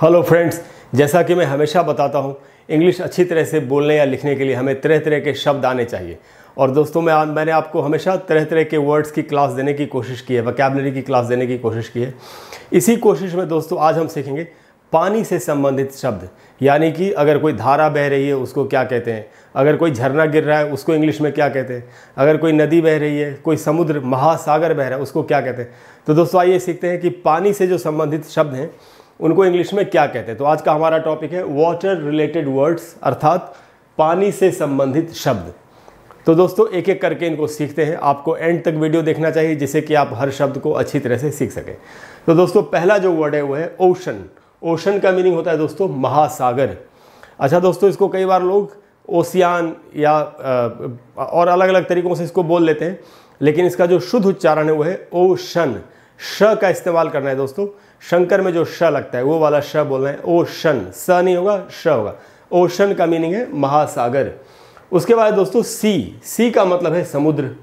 hello friends जैसा कि मैं हमेशा बताता हूँ इंग्लिश अच्छी तरह से बोलने या लिखने के लिए हमें तरह तरह के शब्द आने चाहिए और दोस्तों मैं मैंने आपको हमेशा तरह तरह के वर्ड्स की क्लास देने की कोशिश की है वकेबलरी की क्लास देने की कोशिश की है इसी कोशिश में दोस्तों आज हम सीखेंगे पानी से संबंधित शब्द यानी कि अगर कोई धारा बह रही है उसको क्या कहते हैं अगर कोई झरना गिर रहा है उसको इंग्लिश में क्या कहते हैं अगर कोई नदी बह रही है कोई समुद्र महासागर बह रहा है उसको क्या कहते हैं तो दोस्तों आइए सीखते हैं कि पानी से जो संबंधित शब्द हैं उनको इंग्लिश में क्या कहते हैं तो आज का हमारा टॉपिक है वाटर रिलेटेड वर्ड्स अर्थात पानी से संबंधित शब्द तो दोस्तों एक एक करके इनको सीखते हैं आपको एंड तक वीडियो देखना चाहिए जिससे कि आप हर शब्द को अच्छी तरह से सीख सकें तो दोस्तों पहला जो वर्ड है वो है ओशन ओशन का मीनिंग होता है दोस्तों महासागर अच्छा दोस्तों इसको कई बार लोग ओसियान या और अलग अलग तरीकों से इसको बोल लेते हैं लेकिन इसका जो शुद्ध उच्चारण है वो है ओशन श का इस्तेमाल करना है दोस्तों शंकर में जो श लगता है वो वाला श बोल रहे हैं ओशन स नहीं होगा श होगा ओशन का मीनिंग है महासागर उसके बाद दोस्तों सी सी का मतलब है समुद्र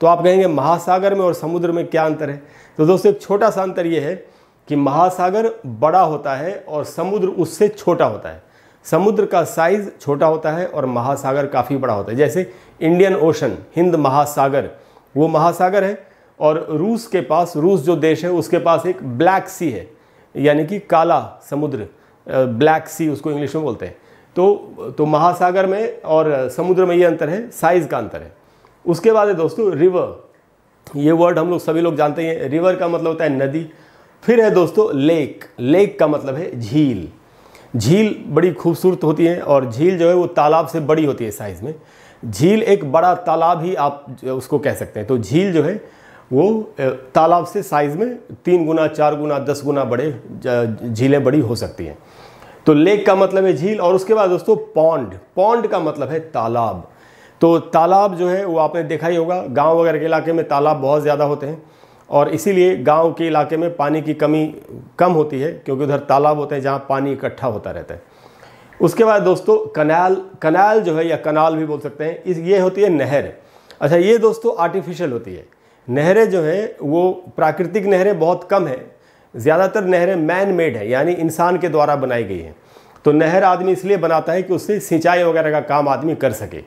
तो आप कहेंगे महासागर में और समुद्र में क्या अंतर है तो दोस्तों एक छोटा सा अंतर ये है कि महासागर बड़ा होता है और समुद्र उससे छोटा होता है समुद्र का साइज छोटा होता है और महासागर काफ़ी बड़ा होता है जैसे इंडियन ओशन हिंद महासागर वो महासागर है और रूस के पास रूस जो देश है उसके पास एक ब्लैक सी है यानी कि काला समुद्र ब्लैक सी उसको इंग्लिश में बोलते हैं तो तो महासागर में और समुद्र में ये अंतर है साइज़ का अंतर है उसके बाद है दोस्तों रिवर ये वर्ड हम लोग सभी लोग जानते हैं रिवर का मतलब होता है नदी फिर है दोस्तों लेक लेक का मतलब है झील झील बड़ी खूबसूरत होती है और झील जो है वो तालाब से बड़ी होती है साइज़ में झील एक बड़ा तालाब ही आप उसको कह सकते हैं तो झील जो है वो तालाब से साइज़ में तीन गुना चार गुना दस गुना बड़े झीलें बड़ी हो सकती हैं तो लेक का मतलब है झील और उसके बाद दोस्तों पौंड पौंड का मतलब है तालाब तो तालाब जो है वो आपने देखा ही होगा गांव वगैरह के इलाके में तालाब बहुत ज़्यादा होते हैं और इसीलिए गांव के इलाके में पानी की कमी कम होती है क्योंकि उधर तालाब होते हैं जहाँ पानी इकट्ठा होता रहता है उसके बाद दोस्तों कनाल कनाल जो है या कनाल भी बोल सकते हैं इस ये होती है नहर अच्छा ये दोस्तों आर्टिफिशियल होती है नहरें जो हैं वो प्राकृतिक नहरें बहुत कम हैं ज़्यादातर नहरें मैन मेड हैं यानी इंसान के द्वारा बनाई गई हैं तो नहर आदमी इसलिए बनाता है कि उससे सिंचाई वगैरह का काम आदमी कर सके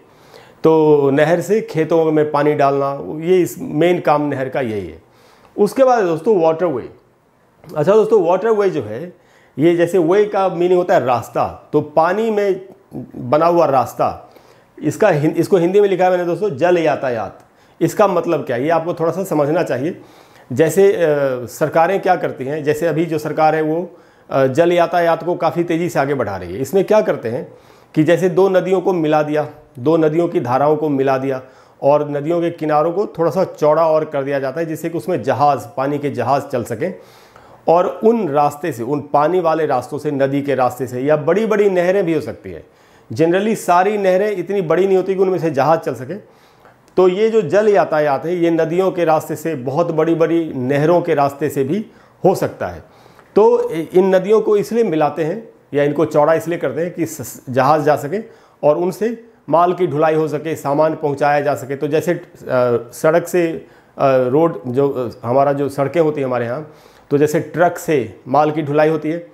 तो नहर से खेतों में पानी डालना ये इस मेन काम नहर का यही है उसके बाद दोस्तों वाटर वे अच्छा दोस्तों वाटर वे जो है ये जैसे वे का मीनिंग होता है रास्ता तो पानी में बना हुआ रास्ता इसका इसको हिंदी में लिखा है मैंने दोस्तों जल यातायात इसका मतलब क्या है ये आपको थोड़ा सा समझना चाहिए जैसे सरकारें क्या करती हैं जैसे अभी जो सरकार है वो जल यातायात को काफ़ी तेज़ी से आगे बढ़ा रही है इसमें क्या करते हैं कि जैसे दो नदियों को मिला दिया दो नदियों की धाराओं को मिला दिया और नदियों के किनारों को थोड़ा सा चौड़ा और कर दिया जाता है जिससे कि उसमें जहाज़ पानी के जहाज़ चल सकें और उन रास्ते से उन पानी वाले रास्तों से नदी के रास्ते से या बड़ी बड़ी नहरें भी हो सकती है जनरली सारी नहरें इतनी बड़ी नहीं होती कि उनमें से जहाज़ चल सकें तो ये जो जल यातायात है ये नदियों के रास्ते से बहुत बड़ी बड़ी नहरों के रास्ते से भी हो सकता है तो इन नदियों को इसलिए मिलाते हैं या इनको चौड़ा इसलिए करते हैं कि जहाज़ जा सके और उनसे माल की ढुलाई हो सके सामान पहुंचाया जा सके तो जैसे सड़क से रोड जो हमारा जो सड़कें होती हैं हमारे यहाँ तो जैसे ट्रक से माल की ढुलाई होती है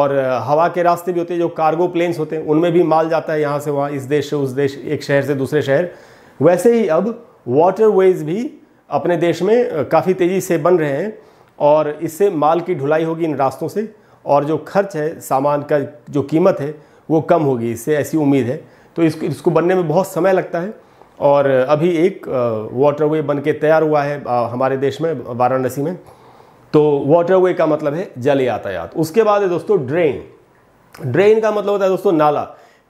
और हवा के रास्ते भी होते हैं जो कार्गो प्लेन्स होते हैं उनमें भी माल जाता है यहाँ से वहाँ इस देश से उस देश एक शहर से दूसरे शहर वैसे ही अब वाटरवेज भी अपने देश में काफ़ी तेज़ी से बन रहे हैं और इससे माल की ढुलाई होगी इन रास्तों से और जो खर्च है सामान का जो कीमत है वो कम होगी इससे ऐसी उम्मीद है तो इसको इसको बनने में बहुत समय लगता है और अभी एक वाटरवे बन के तैयार हुआ है हमारे देश में वाराणसी में तो वाटरवे का मतलब है जल यातायात उसके बाद है दोस्तों ड्रेन ड्रेन का मतलब होता है दोस्तों नाला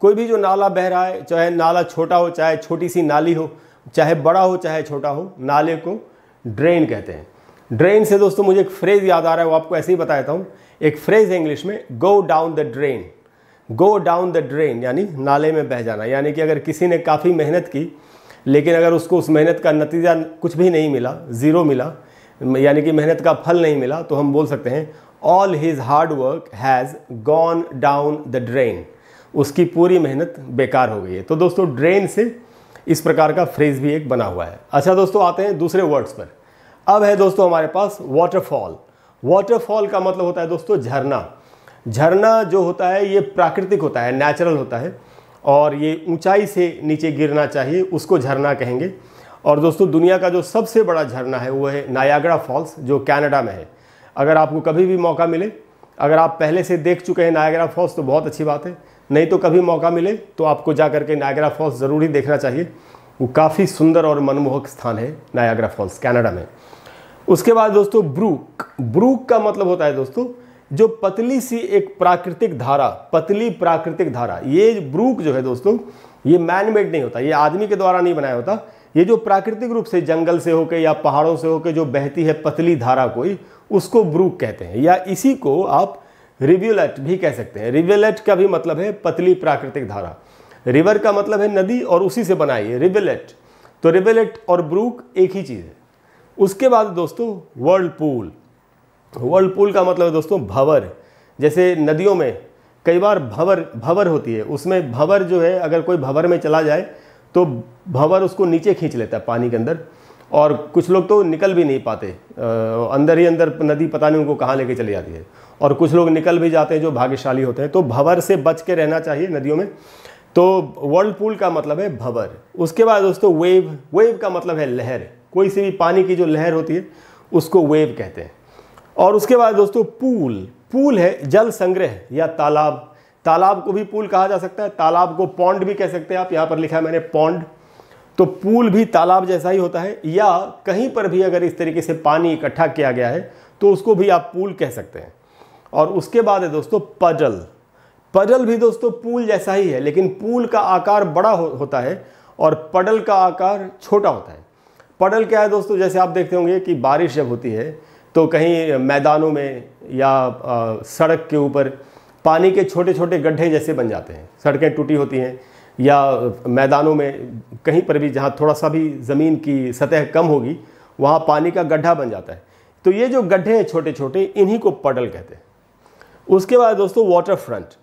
कोई भी जो नाला बह रहा है चाहे नाला छोटा हो चाहे छोटी सी नाली हो चाहे बड़ा हो चाहे छोटा हो नाले को ड्रेन कहते हैं ड्रेन से दोस्तों मुझे एक फ्रेज़ याद आ रहा है वो आपको ऐसे ही देता हूँ एक फ्रेज़ है इंग्लिश में go down the drain go down the drain यानी नाले में बह जाना यानी कि अगर किसी ने काफ़ी मेहनत की लेकिन अगर उसको उस मेहनत का नतीजा कुछ भी नहीं मिला ज़ीरो मिला यानी कि मेहनत का फल नहीं मिला तो हम बोल सकते हैं all his hard work has gone down the drain उसकी पूरी मेहनत बेकार हो गई है तो दोस्तों ड्रेन से इस प्रकार का फ्रेज भी एक बना हुआ है अच्छा दोस्तों आते हैं दूसरे वर्ड्स पर अब है दोस्तों हमारे पास वाटरफॉल वाटरफॉल का मतलब होता है दोस्तों झरना झरना जो होता है ये प्राकृतिक होता है नेचुरल होता है और ये ऊंचाई से नीचे गिरना चाहिए उसको झरना कहेंगे और दोस्तों दुनिया का जो सबसे बड़ा झरना है वो है नायागरा फॉल्स जो कैनेडा में है अगर आपको कभी भी मौका मिले अगर आप पहले से देख चुके हैं नायागरा फॉल्स तो बहुत अच्छी बात है नहीं तो कभी मौका मिले तो आपको जा करके नायगरा फॉल्स ज़रूर ही देखना चाहिए वो काफ़ी सुंदर और मनमोहक स्थान है नायगरा फॉल्स कनाडा में उसके बाद दोस्तों ब्रूक ब्रूक का मतलब होता है दोस्तों जो पतली सी एक प्राकृतिक धारा पतली प्राकृतिक धारा ये ब्रूक जो है दोस्तों ये मैन मेड नहीं होता ये आदमी के द्वारा नहीं बनाया होता ये जो प्राकृतिक रूप से जंगल से होकर या पहाड़ों से होकर जो बहती है पतली धारा कोई उसको ब्रूक कहते हैं या इसी को आप रिव्यूलेट भी कह सकते हैं रिव्यूलेट का भी मतलब है पतली प्राकृतिक धारा रिवर का मतलब है नदी और उसी से बनाई है रिवेलेट तो रिवेलेट और ब्रूक एक ही चीज़ है उसके बाद दोस्तों वर्ल्ड पूल वर्ल्ड पूल का मतलब है दोस्तों भंवर जैसे नदियों में कई बार भंवर भंवर होती है उसमें भंवर जो है अगर कोई भंवर में चला जाए तो भंवर उसको नीचे खींच लेता है पानी के अंदर और कुछ लोग तो निकल भी नहीं पाते आ, अंदर ही अंदर नदी पता नहीं उनको कहाँ लेके चली जाती है और कुछ लोग निकल भी जाते हैं जो भाग्यशाली होते हैं तो भंवर से बच के रहना चाहिए नदियों में तो वर्ल्ड पूल का मतलब है भंवर उसके बाद दोस्तों वेव वेव का मतलब है लहर कोई सी भी पानी की जो लहर होती है उसको वेव कहते हैं और उसके बाद दोस्तों पूल पूल है जल संग्रह या तालाब तालाब को भी पूल कहा जा सकता है तालाब को पौंड भी कह सकते हैं आप यहाँ पर लिखा है मैंने पौंड तो पूल भी तालाब जैसा ही होता है या कहीं पर भी अगर इस तरीके से पानी इकट्ठा किया गया है तो उसको भी आप पूल कह सकते हैं और उसके बाद है दोस्तों पजल पजल भी दोस्तों पूल जैसा ही है लेकिन पूल का आकार बड़ा हो, होता है और पडल का आकार छोटा होता है पडल क्या है दोस्तों जैसे आप देखते होंगे कि बारिश जब होती है तो कहीं मैदानों में या आ, सड़क के ऊपर पानी के छोटे छोटे गड्ढे जैसे बन जाते हैं सड़कें टूटी होती हैं या मैदानों में कहीं पर भी जहाँ थोड़ा सा भी ज़मीन की सतह कम होगी वहाँ पानी का गड्ढा बन जाता है तो ये जो गड्ढे हैं छोटे छोटे इन्हीं को पडल कहते हैं उसके बाद दोस्तों वाटर फ्रंट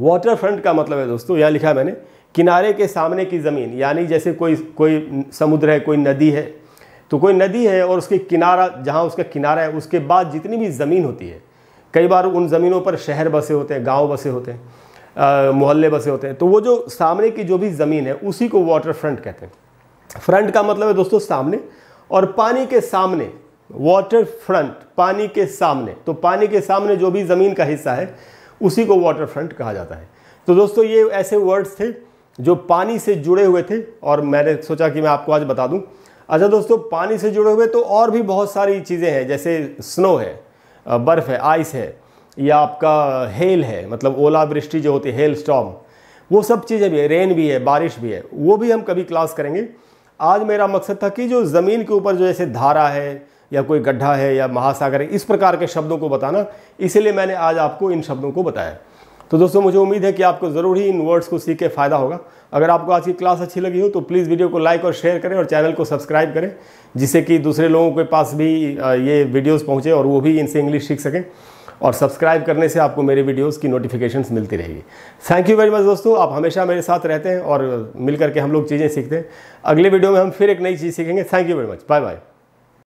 वाटर फ्रंट का मतलब है दोस्तों यहाँ लिखा है मैंने किनारे के सामने की ज़मीन यानी जैसे कोई कोई समुद्र है कोई नदी है तो कोई नदी है और उसके किनारा जहाँ उसका किनारा है उसके बाद जितनी भी ज़मीन होती है कई बार उन ज़मीनों पर शहर बसे होते हैं गांव बसे होते हैं मोहल्ले बसे होते हैं तो वो जो सामने की जो भी ज़मीन है उसी को वाटर फ्रंट कहते हैं फ्रंट का मतलब है दोस्तों सामने और पानी के सामने वाटर फ्रंट पानी के सामने तो पानी के सामने जो भी ज़मीन का हिस्सा है उसी को वाटर फ्रंट कहा जाता है तो दोस्तों ये ऐसे वर्ड्स थे जो पानी से जुड़े हुए थे और मैंने सोचा कि मैं आपको आज बता दूं अच्छा दोस्तों पानी से जुड़े हुए तो और भी बहुत सारी चीज़ें हैं जैसे स्नो है बर्फ़ है आइस है या आपका हेल है मतलब ओलावृष्टि जो होती है हेल स्टॉम वो सब चीज़ें भी है रेन भी है बारिश भी है वो भी हम कभी क्लास करेंगे आज मेरा मकसद था कि जो ज़मीन के ऊपर जो जैसे धारा है या कोई गड्ढा है या महासागर है इस प्रकार के शब्दों को बताना इसीलिए मैंने आज आपको इन शब्दों को बताया तो दोस्तों मुझे उम्मीद है कि आपको ज़रूर ही इन वर्ड्स को सीख के फ़ायदा होगा अगर आपको आज की क्लास अच्छी लगी हो तो प्लीज़ वीडियो को लाइक और शेयर करें और चैनल को सब्सक्राइब करें जिससे कि दूसरे लोगों के पास भी ये वीडियोस पहुँचे और वो भी इनसे इंग्लिश सीख सकें और सब्सक्राइब करने से आपको मेरे वीडियोस की नोटिफिकेशन मिलती रहेगी थैंक यू वेरी मच दोस्तों आप हमेशा मेरे साथ रहते हैं और मिल करके हम लोग चीज़ें सीखते हैं अगले वीडियो में हम फिर एक नई चीज़ सीखेंगे thank you very much bye bye